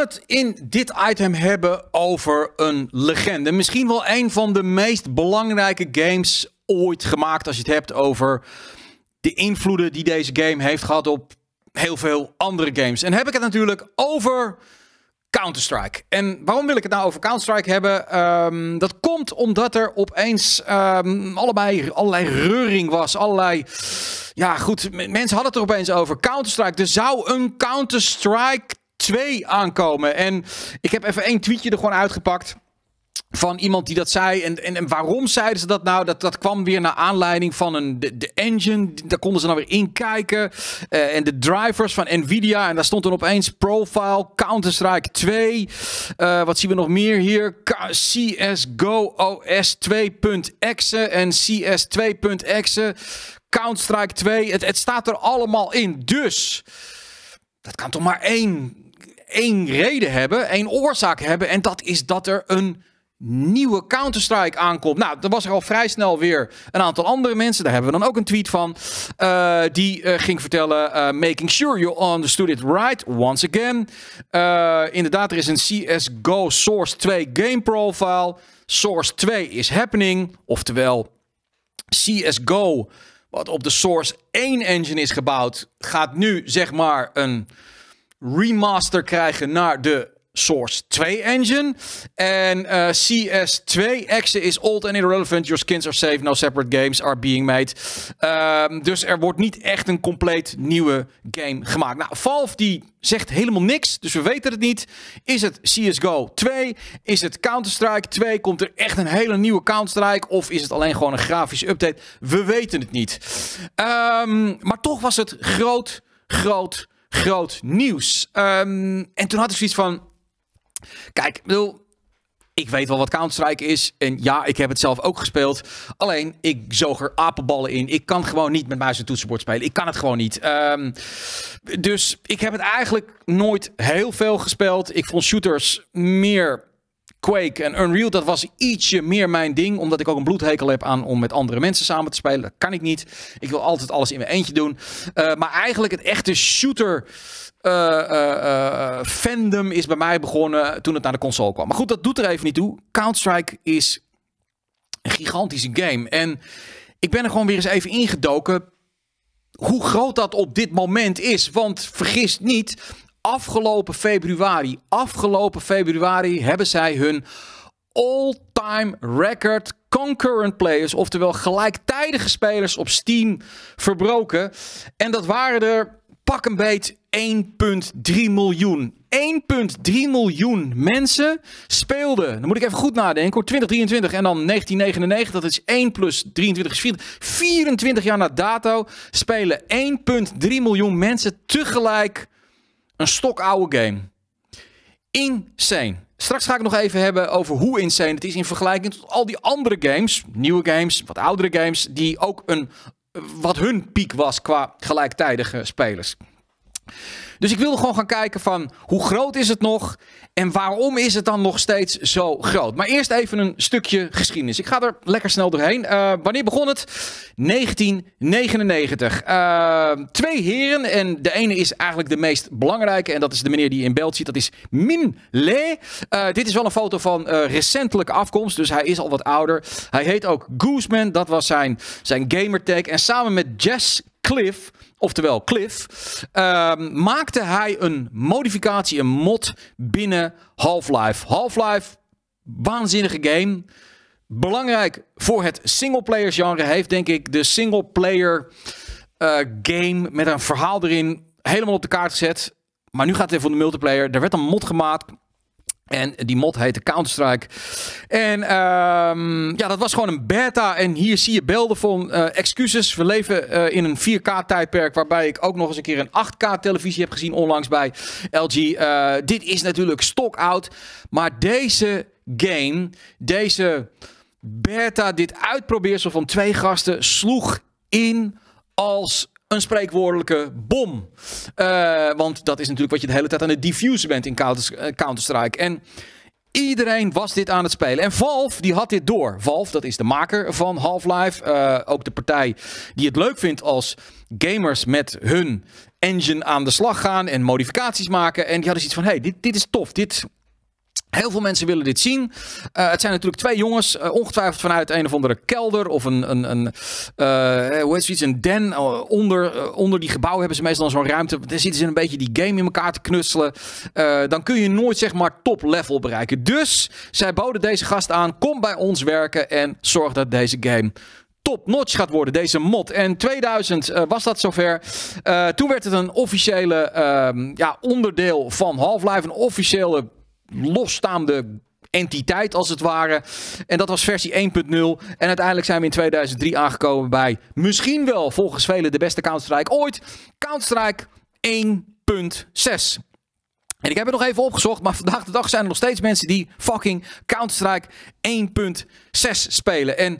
het in dit item hebben over een legende. Misschien wel een van de meest belangrijke games ooit gemaakt. Als je het hebt over de invloeden die deze game heeft gehad op heel veel andere games. En heb ik het natuurlijk over Counter-Strike. En waarom wil ik het nou over Counter-Strike hebben? Ehm, dat komt omdat er opeens ehm, allebei, allerlei reuring was. Allerlei. Ja, goed. Mensen hadden het er opeens over. Counter-Strike. Er zou een Counter-Strike 2 aankomen. En ik heb even één tweetje er gewoon uitgepakt van iemand die dat zei. En, en, en, waarom zeiden ze dat nou? Dat, dat kwam weer naar aanleiding van een, de, de engine. Daar konden ze nou weer in kijken. Eh, en de drivers van Nvidia. En daar stond dan opeens Profile, Counter-Strike 2. Eh, wat zien we nog meer hier? CSGO OS 2.exe en CS 2.exe. Counter-Strike 2. Het, het staat er allemaal in. Dus... Dat kan toch maar één één reden hebben, één oorzaak hebben. En dat is dat er een nieuwe Counter-Strike aankomt. Nou, er was er al vrij snel weer een aantal andere mensen. Daar hebben we dan ook een tweet van. Eh, die eh, ging vertellen: eh, Making sure you understood it right once again. inderdaad, er is een CSGO Source 2 game profile. Source 2 is happening. Oftewel, CSGO, wat op de Source 1 engine is gebouwd, gaat nu zeg maar een remaster krijgen naar de Source 2 engine. En eh, CS2 Exe is old and irrelevant. Your skins are safe. No separate games are being made. Ehm, dus er wordt niet echt een compleet nieuwe game gemaakt. Nou, Valve die zegt helemaal niks. Dus we weten het niet. Is het CSGO 2? Is het Counter-Strike 2? Komt er echt een hele nieuwe Counter-Strike? Of is het alleen gewoon een grafische update? We weten het niet. Ehm, maar toch was het groot, groot groot nieuws. Ehm, en toen had ik zoiets van. Kijk, ik bedoel, ik weet wel wat Counter-Strike is. En ja, ik heb het zelf ook gespeeld. Alleen, ik zoog er apenballen in. Ik kan gewoon niet met muis en toetsenbord spelen. Ik kan het gewoon niet. Ehm, dus ik heb het eigenlijk nooit heel veel gespeeld. Ik vond shooters meer Quake en Unreal, dat was ietsje meer mijn ding. Omdat ik ook een bloedhekel heb aan om met andere mensen samen te spelen. Dat kan ik niet. Ik wil altijd alles in mijn eentje doen. Eh, maar eigenlijk het echte shooter eh, eh, fandom is bij mij begonnen toen het naar de console kwam. Maar goed, dat doet er even niet toe. Counter-Strike is een gigantische game. En ik ben er gewoon weer eens even ingedoken hoe groot dat op dit moment is. Want vergis niet, Afgelopen februari, afgelopen februari hebben zij hun all-time record concurrent players, oftewel gelijktijdige spelers op Steam, verbroken. En dat waren er pak een beet 1,3 miljoen. 1,3 miljoen mensen speelden. Dan moet ik even goed nadenken 2023 en dan 1999. Dat is 1 plus 23 is 24. 24 jaar na dato spelen 1,3 miljoen mensen tegelijk een stokoude game. Insane. Straks ga ik nog even hebben over hoe insane het is in vergelijking tot al die andere games, nieuwe games, wat oudere games, die ook een, wat hun piek was qua gelijktijdige spelers. Dus ik wilde gewoon gaan kijken van hoe groot is het nog en waarom is het dan nog steeds zo groot. Maar eerst even een stukje geschiedenis. Ik ga er lekker snel doorheen. Eh, wanneer begon het? 1999. Eh, twee heren en de ene is eigenlijk de meest belangrijke en dat is de meneer die je in beeld ziet. Dat is Min Le. Eh, dit is wel een foto van recentelijke afkomst, dus hij is al wat ouder. Hij heet ook Gooseman, dat was zijn, zijn gamertag. En samen met Jess Cliff, oftewel Cliff, ehm, maakte hij een modificatie, een mod binnen Half-Life. Half-Life, waanzinnige game. Belangrijk voor het single singleplayer genre heeft denk ik de single player eh, game met een verhaal erin helemaal op de kaart gezet. Maar nu gaat het even om de multiplayer. Er werd een mod gemaakt, en die mod heette Counter-Strike. En ehm, ja, dat was gewoon een beta. En hier zie je beelden van eh, excuses. We leven eh, in een 4K-tijdperk. Waarbij ik ook nog eens een keer een 8K-televisie heb gezien onlangs bij LG. Eh, dit is natuurlijk stock Maar deze game, deze beta, dit uitprobeersel van twee gasten sloeg in als een spreekwoordelijke bom. Eh, want dat is natuurlijk wat je de hele tijd aan het diffuse bent in eh, Counter-Strike. En iedereen was dit aan het spelen. En Valve, die had dit door. Valve, dat is de maker van Half-Life. Eh, ook de partij die het leuk vindt als gamers met hun engine aan de slag gaan en modificaties maken. En die hadden zoiets van, hey, dit, dit is tof. Dit Heel veel mensen willen dit zien. Eh, het zijn natuurlijk twee jongens, eh, ongetwijfeld vanuit een of andere kelder of een, een, een eh, hoe heet zoiets, een den. onder, onder die gebouwen hebben ze meestal zo'n ruimte. Dan zitten ze een beetje die game in elkaar te knutselen. dan kun je nooit zeg maar top level bereiken. Dus zij boden deze gast aan, kom bij ons werken en zorg dat deze game top-notch gaat worden, deze mod. En 2000 was dat zover. toen werd het een officiële ehm, ja, onderdeel van Half-Life, een officiële losstaande entiteit als het ware. En dat was versie 1.0. En uiteindelijk zijn we in 2003 aangekomen bij misschien wel volgens velen de beste Counter-Strike ooit. Counter-Strike 1.6. En ik heb het nog even opgezocht, maar vandaag de dag zijn er nog steeds mensen die fucking Counter-Strike 1.6 spelen. En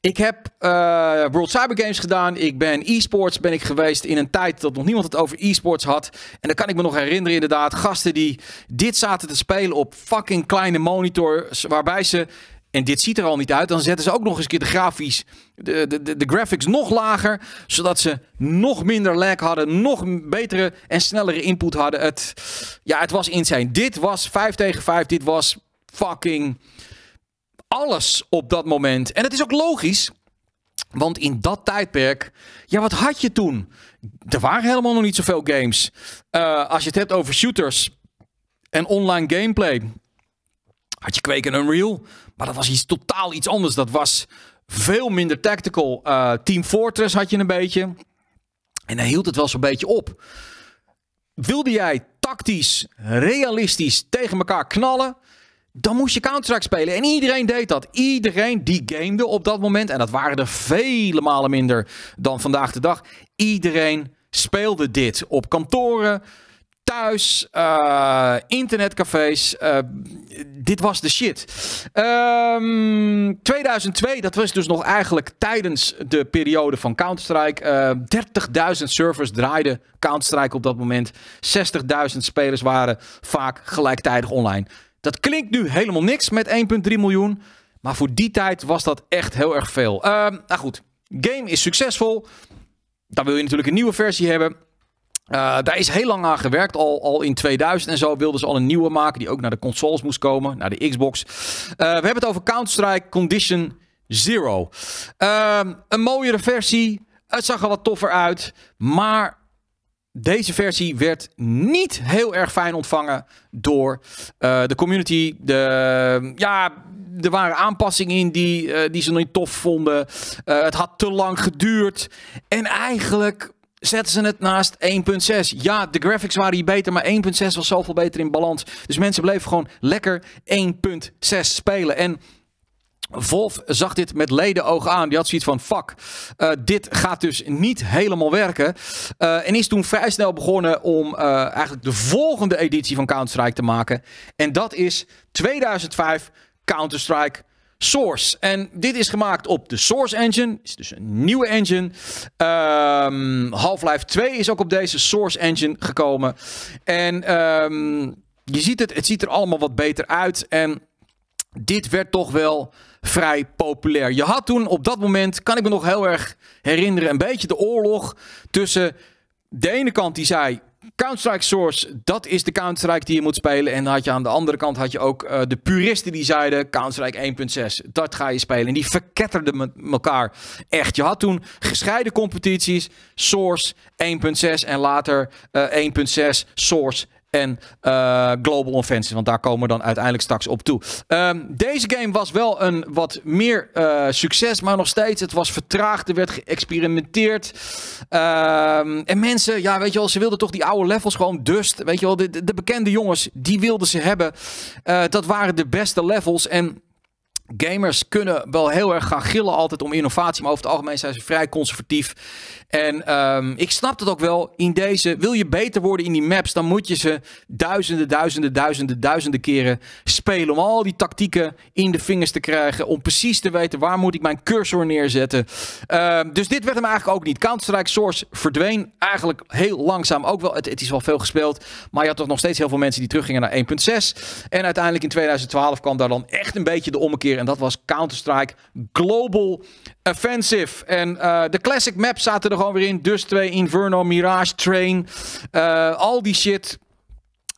ik heb eh, World Cyber Games gedaan. Ik ben e-sports ben ik geweest in een tijd dat nog niemand het over e-sports had. En dan kan ik me nog herinneren inderdaad, gasten die dit zaten te spelen op fucking kleine monitors. Waarbij ze en dit ziet er al niet uit, dan zetten ze ook nog eens keer de grafisch, de, de, de, graphics nog lager, zodat ze nog minder lag hadden, nog betere en snellere input hadden. Het, ja, het was insane. Dit was 5 tegen 5, dit was fucking alles op dat moment. En het is ook logisch, want in dat tijdperk, ja, wat had je toen? Er waren helemaal nog niet zoveel games. Eh, als je het hebt over shooters en online gameplay, had je Quake en Unreal. Maar dat was iets totaal iets anders. Dat was veel minder tactical. Eh, Team Fortress had je een beetje. En dan hield het wel zo'n beetje op. Wilde jij tactisch, realistisch tegen elkaar knallen? Dan moest je Counter-Strike spelen. En iedereen deed dat. Iedereen die gamede op dat moment. En dat waren er vele malen minder dan vandaag de dag. Iedereen speelde dit op kantoren thuis, eh, internetcafés. Eh, dit was de shit. 2002, ehm, dat was dus nog eigenlijk tijdens de periode van Counter-Strike. 30.000 eh, servers draaiden Counter-Strike op dat moment. 60.000 spelers waren vaak gelijktijdig online. Dat klinkt nu helemaal niks met 1,3 miljoen. Maar voor die tijd was dat echt heel erg veel. Ehm, nou goed, game is succesvol. Dan wil je natuurlijk een nieuwe versie hebben. Eh, daar is heel lang aan gewerkt. Al, al in 2000 en zo wilden ze al een nieuwe maken. Die ook naar de consoles moest komen. Naar de Xbox. Eh, we hebben het over Counter-Strike Condition Zero. Ehm, een mooiere versie. Het zag er wat toffer uit. Maar deze versie werd niet heel erg fijn ontvangen door eh, de community. De, ja, er waren aanpassingen in die, die ze niet tof vonden. het had te lang geduurd. En eigenlijk zetten ze het naast 1.6. Ja, de graphics waren hier beter, maar 1.6 was zoveel beter in balans. Dus mensen bleven gewoon lekker 1.6 spelen. En Wolf zag dit met leden ogen aan. Die had zoiets van: fuck, eh, dit gaat dus niet helemaal werken. Eh, en is toen vrij snel begonnen om eh, eigenlijk de volgende editie van Counter-Strike te maken. En dat is 2005 Counter-Strike Source. En dit is gemaakt op de Source Engine. Is dus een nieuwe engine. Ehm, Half-Life 2 is ook op deze Source Engine gekomen. En ehm, je ziet het, het ziet er allemaal wat beter uit. En dit werd toch wel vrij populair. Je had toen op dat moment, kan ik me nog heel erg herinneren, een beetje de oorlog tussen de ene kant die zei Counter-Strike Source, dat is de Counter-Strike die je moet spelen. En dan had je aan de andere kant had je ook eh, de puristen die zeiden: Counter-Strike 1.6, dat ga je spelen. En die verketterden met elkaar echt. Je had toen gescheiden competities: Source 1.6 en later 1.6 eh, Source en eh, Global Offensive. Want daar komen we dan uiteindelijk straks op toe. Ehm, deze game was wel een wat meer eh, succes, maar nog steeds. Het was vertraagd, er werd geëxperimenteerd. Ehm, en mensen, ja, weet je wel, ze wilden toch die oude levels gewoon dust. Weet je wel, de, de bekende jongens, die wilden ze hebben. Eh, dat waren de beste levels. En gamers kunnen wel heel erg gaan gillen altijd om innovatie, maar over het algemeen zijn ze vrij conservatief. En ehm, ik snap het ook wel in deze. Wil je beter worden in die maps, dan moet je ze duizenden, duizenden, duizenden, duizenden keren spelen. Om al die tactieken in de vingers te krijgen. Om precies te weten waar moet ik mijn cursor neerzetten. Ehm, dus dit werd hem eigenlijk ook niet. Counter-Strike Source verdween eigenlijk heel langzaam ook wel. Het, het, is wel veel gespeeld. Maar je had toch nog steeds heel veel mensen die teruggingen naar 1.6. En uiteindelijk in 2012 kwam daar dan echt een beetje de ommekeer. En dat was Counter-Strike Global Offensive. En eh, de classic maps zaten er gewoon weer in. Dus 2, Inferno, Mirage, Train. Eh, al die shit.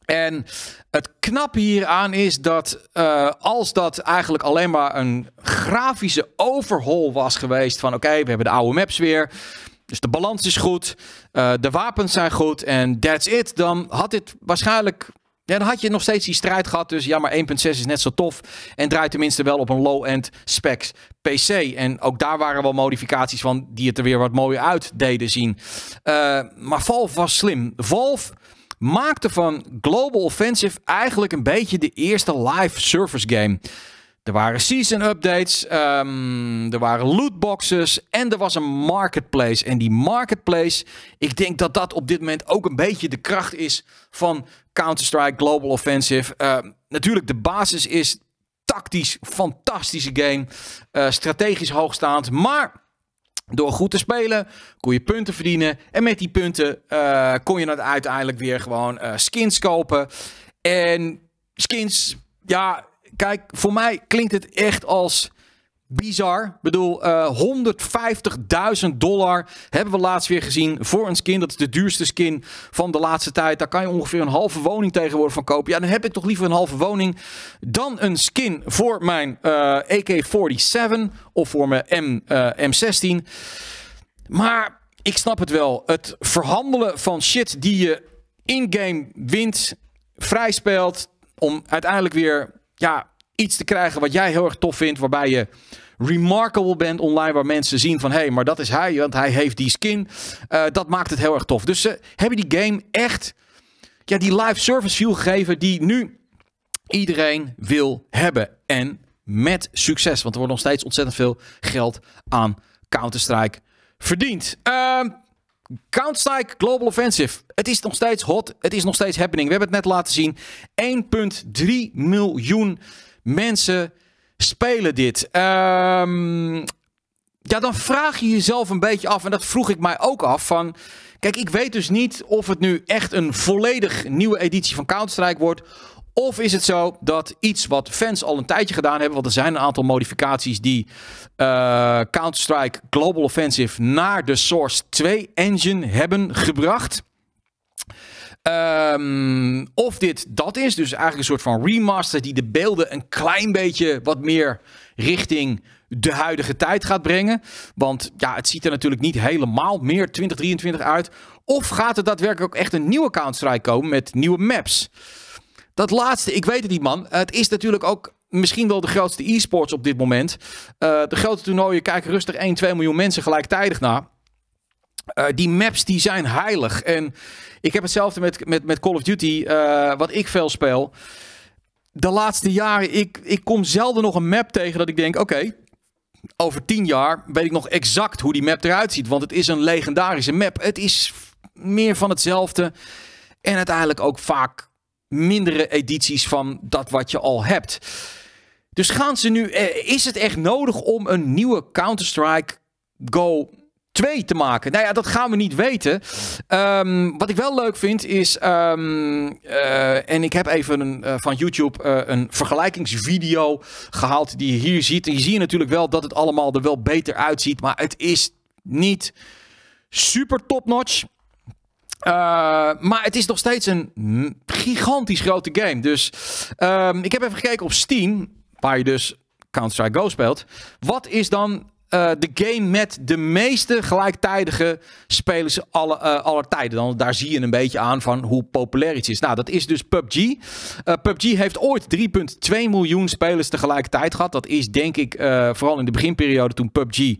En het knappe hieraan is dat eh, als dat eigenlijk alleen maar een grafische overhaul was geweest van oké, we hebben de oude maps weer. Dus de balans is goed, de wapens zijn goed en that's it. Dan had dit waarschijnlijk ja, dan had je nog steeds die strijd gehad dus ja, maar 1.6 is net zo tof en draait tenminste wel op een low-end specs PC. En ook daar waren wel modificaties van die het er weer wat mooier uit deden zien. Eh, maar Valve was slim. Valve maakte van Global Offensive eigenlijk een beetje de eerste live service game. Er waren season updates, ehm, er waren lootboxes en er was een marketplace. En die marketplace, ik denk dat dat op dit moment ook een beetje de kracht is van Counter-Strike Global Offensive. Ehm, natuurlijk, de basis is tactisch fantastische game, eh, strategisch hoogstaand, maar... Door goed te spelen kon je punten verdienen. En met die punten eh, kon je dan uiteindelijk weer gewoon eh, skins kopen. En skins, ja, kijk, voor mij klinkt het echt als bizar. Ik bedoel, uh, eh, 150.000 dollar hebben we laatst weer gezien voor een skin. Dat is de duurste skin van de laatste tijd. Daar kan je ongeveer een halve woning tegenwoordig van kopen. Ja, dan heb ik toch liever een halve woning dan een skin voor mijn uh, eh, AK-47 of voor mijn M, eh, M16. Maar ik snap het wel. Het verhandelen van shit die je in-game wint, speelt om uiteindelijk weer ja, iets te krijgen wat jij heel erg tof vindt. Waarbij je remarkable bent online. Waar mensen zien van hé, hey, maar dat is hij, want hij heeft die skin. Eh, dat maakt het heel erg tof. Dus ze eh, hebben die game echt ja, die live service view gegeven die nu iedereen wil hebben. En met succes, want er wordt nog steeds ontzettend veel geld aan Counter-Strike verdiend. Uh, Counter-Strike Global Offensive. Het is nog steeds hot. Het is nog steeds happening. We hebben het net laten zien. 1,3 miljoen mensen spelen dit. Ehm, ja, dan vraag je jezelf een beetje af. En dat vroeg ik mij ook af. Van, kijk, ik weet dus niet of het nu echt een volledig nieuwe editie van Counter-Strike wordt of is het zo dat iets wat fans al een tijdje gedaan hebben, want er zijn een aantal modificaties die uh, Counter-Strike Global Offensive naar de Source 2 engine hebben gebracht. Ehm, of dit dat is, dus eigenlijk een soort van remaster die de beelden een klein beetje wat meer richting de huidige tijd gaat brengen. Want ja, het ziet er natuurlijk niet helemaal meer 2023 uit. Of gaat er daadwerkelijk ook echt een nieuwe Counter-Strike komen met nieuwe maps? dat laatste, ik weet het niet, man. Het is natuurlijk ook misschien wel de grootste e-sports op dit moment. Eh, de grote toernooien kijken rustig 1, 2 miljoen mensen gelijktijdig naar. Eh, die maps die zijn heilig. En ik heb hetzelfde met, met, met Call of Duty, eh, wat ik veel speel. De laatste jaren, ik, ik kom zelden nog een map tegen dat ik denk: oké, over tien jaar weet ik nog exact hoe die map eruit ziet. Want het is een legendarische map. Het is meer van hetzelfde. En uiteindelijk ook vaak mindere edities van dat wat je al hebt. Dus gaan ze nu. Eh, is het echt nodig om een nieuwe Counter-Strike Go 2 te maken? Nou ja, dat gaan we niet weten. Ehm, wat ik wel leuk vind is. Ehm, eh, en ik heb even eh, van YouTube een vergelijkingsvideo gehaald die je hier ziet. En je ziet natuurlijk wel dat het allemaal er wel beter uitziet. Maar het is niet super topnotch. Eh, maar het is nog steeds een gigantisch grote game. Dus ehm, ik heb even gekeken op Steam, waar je dus Counter-Strike Go speelt. Wat is dan eh, de game met de meeste gelijktijdige spelers alle, eh, aller tijden. Dan, daar zie je een beetje aan van hoe populair iets is. Nou, dat is dus PUBG. Uh, PUBG heeft ooit 3,2 miljoen spelers tegelijkertijd gehad. Dat is denk ik vooral in de beginperiode toen PUBG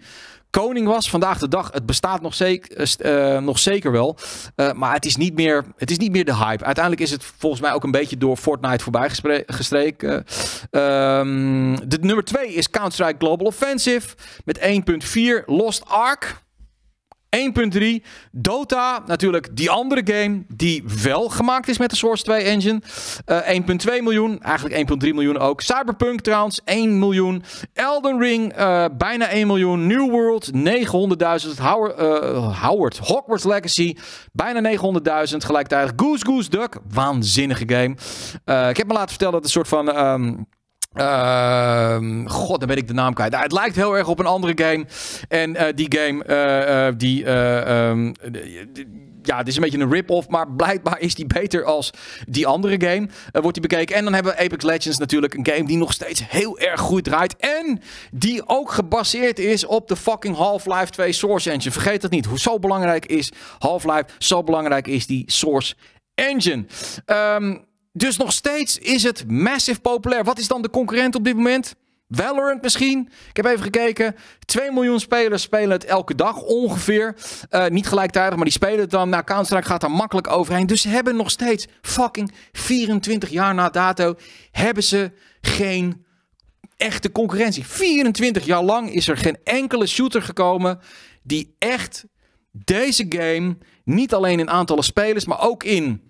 koning was. Vandaag de dag, het bestaat nog, zeker, eh, eh, nog zeker wel. Eh, maar het is, niet meer, het is niet meer de hype. Uiteindelijk is het volgens mij ook een beetje door Fortnite voorbij gestreken. Ehm, de nummer 2 is Counter-Strike Global Offensive met 1.4. Lost Ark. 1.3. Dota, natuurlijk die andere game die wel gemaakt is met de Source 2 engine. 1.2 eh, miljoen, eigenlijk 1.3 miljoen ook. Cyberpunk trouwens, 1 miljoen. Elden Ring, eh, bijna 1 miljoen. New World, 900.000. Howard, uh, Hogwarts Legacy, bijna 900.000. Gelijktijdig Goose Goose Duck, waanzinnige game. ik heb me laten vertellen dat het een soort van... Ehm, Ehm, god, dan ben ik de naam kwijt. Nou, het lijkt heel erg op een andere game. En eh, die game, uh, die, um, ja, het is een beetje een rip-off. Maar blijkbaar is die beter als die andere game. wordt die bekeken. En dan hebben we Apex Legends natuurlijk. Een game die nog steeds heel erg goed draait. En die ook gebaseerd is op de fucking Half-Life 2 Source Engine. Vergeet dat niet. Hoe zo belangrijk is Half-Life. Zo belangrijk is die Source Engine. Ehm... Dus nog steeds is het massief populair. Wat is dan de concurrent op dit moment? Valorant misschien. Ik heb even gekeken. 2 miljoen spelers spelen het elke dag ongeveer. Uh, niet gelijktijdig, maar die spelen het dan. Nou, Counter-Strike gaat daar makkelijk overheen. Dus ze hebben nog steeds fucking 24 jaar na dato... hebben ze geen echte concurrentie. 24 jaar lang is er geen enkele shooter gekomen... die echt deze game, niet alleen in aantallen spelers... maar ook in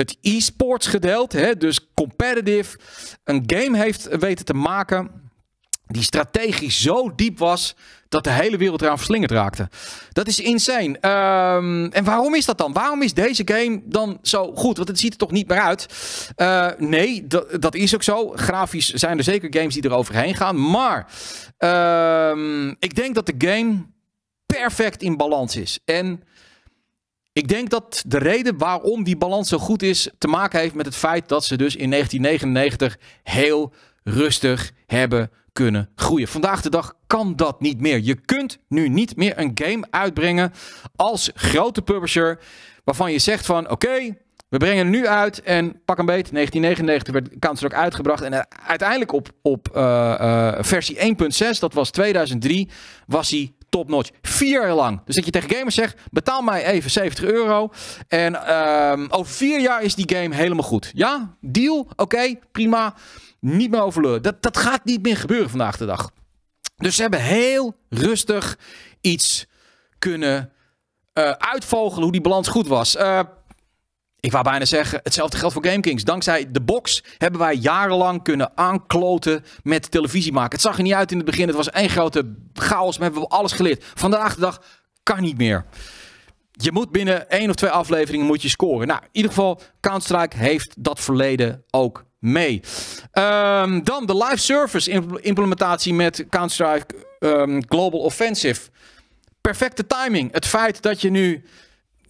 het e-sports gedeelte, hè, dus competitive, een game heeft weten te maken die strategisch zo diep was dat de hele wereld eraan verslingerd raakte. Dat is insane. Ehm, en waarom is dat dan? Waarom is deze game dan zo goed? Want het ziet er toch niet meer uit. Eh, nee, dat is ook zo. Grafisch zijn er zeker games die er overheen gaan. Maar ehm, ik denk dat de game perfect in balans is. En ik denk dat de reden waarom die balans zo goed is te maken heeft met het feit dat ze dus in 1999 heel rustig hebben kunnen groeien. Vandaag de dag kan dat niet meer. Je kunt nu niet meer een game uitbrengen als grote publisher waarvan je zegt van oké, we brengen nu uit en pak een beet. 1999 werd Counter ook uitgebracht. En eh, uiteindelijk op, op eh, eh, versie 1.6, dat was 2003, was hij Top notch, Vier jaar lang. Dus dat je tegen gamers zegt, betaal mij even 70 euro. En ehm, over vier jaar is die game helemaal goed. Ja, deal? Oké, prima. Niet meer overleuren. Dat, dat gaat niet meer gebeuren vandaag de dag. Dus ze hebben heel rustig iets kunnen uh, uitvogelen hoe die balans goed was. Eh, ik wou bijna zeggen, hetzelfde geldt voor GameKings. Dankzij de box hebben wij jarenlang kunnen aankloten met televisie maken. Het zag er niet uit in het begin. Het was één grote chaos. We hebben alles geleerd. Vandaag de dag kan niet meer. Je moet binnen één of twee afleveringen moet je scoren. Nou, in ieder geval, Counter-Strike heeft dat verleden ook mee. Ehm, dan de live service implementatie met Counter-Strike ehm, Global Offensive. Perfecte timing. Het feit dat je nu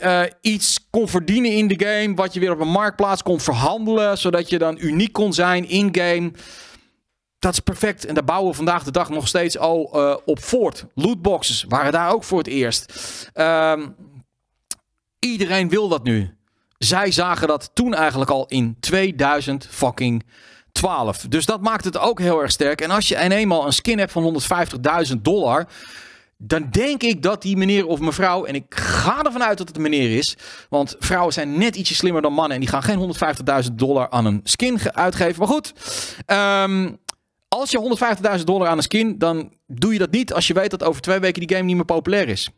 eh, iets kon verdienen in de game. Wat je weer op een marktplaats kon verhandelen. Zodat je dan uniek kon zijn in-game. Dat is perfect. En daar bouwen we vandaag de dag nog steeds al eh, op voort. Lootboxes waren daar ook voor het eerst. Ehm, iedereen wil dat nu. Zij zagen dat toen eigenlijk al in 2000 fucking 12. Dus dat maakt het ook heel erg sterk. En als je eenmaal een skin hebt van 150.000 dollar dan denk ik dat die meneer of mevrouw, en ik ga ervan uit dat het een meneer is, want vrouwen zijn net ietsje slimmer dan mannen en die gaan geen 150.000 dollar aan een skin uitgeven. Maar goed, ehm, als je 150.000 dollar aan een skin, dan doe je dat niet als je weet dat over twee weken die game niet meer populair is.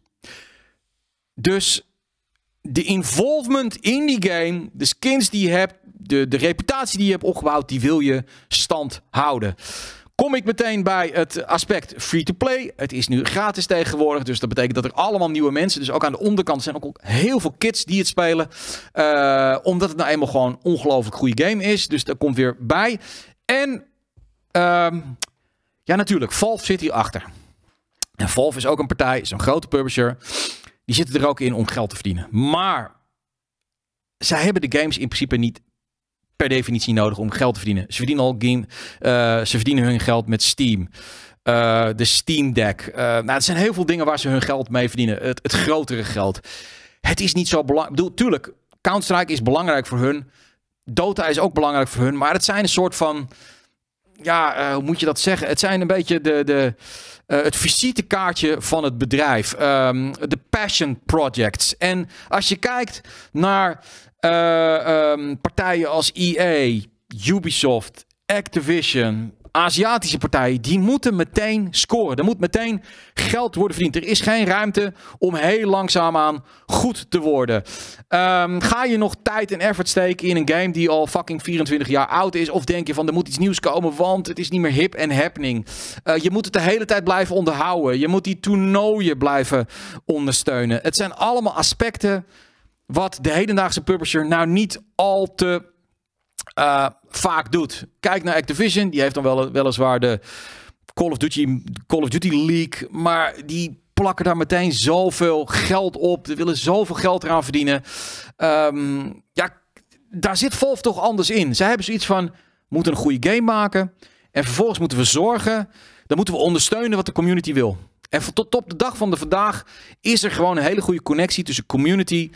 Dus de involvement in die game, de skins die je hebt, de, de reputatie die je hebt opgebouwd, die wil je stand houden. Kom ik meteen bij het aspect free-to-play. Het is nu gratis tegenwoordig, dus dat betekent dat er allemaal nieuwe mensen, dus ook aan de onderkant zijn ook heel veel kids die het spelen. Eh, omdat het nou eenmaal gewoon ongelooflijk goede game is, dus dat komt weer bij. En ehm, ja, natuurlijk, Valve zit achter. En Valve is ook een partij, is een grote publisher. Die zitten er ook in om geld te verdienen. Maar zij hebben de games in principe niet per definitie nodig om geld te verdienen. Ze verdienen al game, eh, ze verdienen hun geld met Steam. Eh, de Steam Deck. Uh, nou, het zijn heel veel dingen waar ze hun geld mee verdienen. Het, het grotere geld. Het is niet zo belangrijk. Ik tuurlijk, Counter-Strike is belangrijk voor hun. Dota is ook belangrijk voor hun. Maar het zijn een soort van. Ja, hoe moet je dat zeggen? Het zijn een beetje de. de uh, het visitekaartje van het bedrijf. Ehm, de Passion Projects. En als je kijkt naar eh, ehm, partijen als EA, Ubisoft, Activision, Aziatische partijen, die moeten meteen scoren. Er moet meteen geld worden verdiend. Er is geen ruimte om heel langzaamaan goed te worden. Ehm, ga je nog tijd en effort steken in een game die al fucking 24 jaar oud is? Of denk je van er moet iets nieuws komen, want het is niet meer hip en happening? Eh, je moet het de hele tijd blijven onderhouden. Je moet die toernooien blijven ondersteunen. Het zijn allemaal aspecten wat de hedendaagse publisher nou niet al te eh, vaak doet. Kijk naar Activision, die heeft dan wel, weliswaar de Call of Duty, Call of Duty leak, maar die plakken daar meteen zoveel geld op. Ze willen zoveel geld eraan verdienen. Ehm, ja, daar zit Volf toch anders in. Zij hebben zoiets van, moeten een goede game maken en vervolgens moeten we zorgen, dan moeten we ondersteunen wat de community wil. En tot op de dag van de vandaag is er gewoon een hele goede connectie tussen community,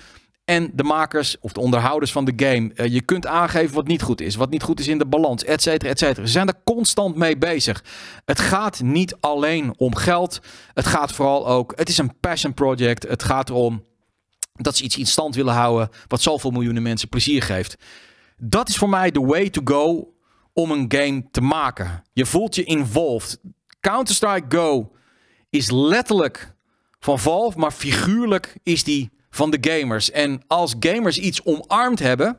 en de makers of de onderhouders van de game. Eh, je kunt aangeven wat niet goed is, wat niet goed is in de balans, et cetera, et cetera. Ze zijn er constant mee bezig. Het gaat niet alleen om geld. Het gaat vooral ook, het is een passion project. Het gaat erom dat ze iets in stand willen houden wat zoveel miljoenen mensen plezier geeft. Dat is voor mij de way to go om een game te maken. Je voelt je involved. Counter-Strike Go is letterlijk van Valve, maar figuurlijk is die van de gamers. En als gamers iets omarmd hebben,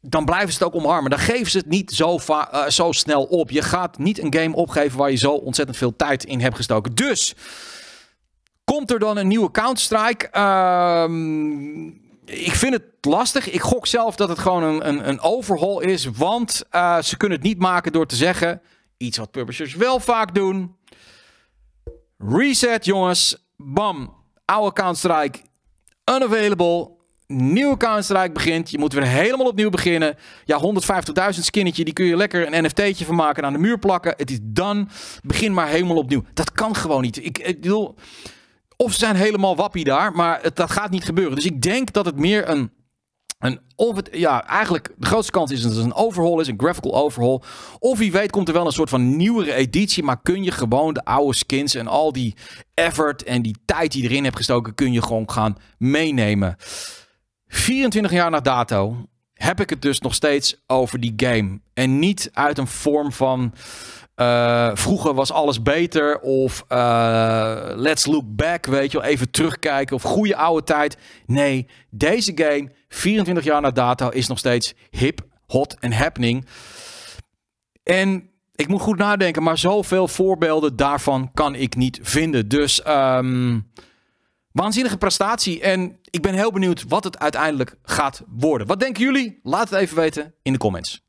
dan blijven ze het ook omarmen. Dan geven ze het niet zo, eh, zo snel op. Je gaat niet een game opgeven waar je zo ontzettend veel tijd in hebt gestoken. Dus komt er dan een nieuwe Counter-Strike? Ehm, ik vind het lastig. Ik gok zelf dat het gewoon een, een, een overhaul is. Want eh, ze kunnen het niet maken door te zeggen. Iets wat publishers wel vaak doen. Reset, jongens. Bam. Oude Counter-Strike unavailable. Nieuwe Counter-Strike begint. Je moet weer helemaal opnieuw beginnen. Ja, 150.000 skinnetje, die kun je lekker een NFT'tje van maken aan de muur plakken. Het is done. Begin maar helemaal opnieuw. Dat kan gewoon niet. Ik, bedoel, of ze zijn helemaal wappie daar, maar dat gaat niet gebeuren. Dus ik denk dat het meer een of het, ja, eigenlijk de grootste kans is dat het een overhaul is, een graphical overhaul. Of wie weet komt er wel een soort van nieuwere editie, maar kun je gewoon de oude skins en al die effort en die tijd die je erin hebt gestoken, kun je gewoon gaan meenemen. 24 jaar na dato heb ik het dus nog steeds over die game. En niet uit een vorm van eh, vroeger was alles beter. Of eh, let's look back, weet je wel. Even terugkijken. Of goede oude tijd. Nee, deze game, 24 jaar na data, is nog steeds hip, hot en happening. En ik moet goed nadenken, maar zoveel voorbeelden daarvan kan ik niet vinden. Dus ehm, waanzinnige prestatie. En ik ben heel benieuwd wat het uiteindelijk gaat worden. Wat denken jullie? Laat het even weten in de comments.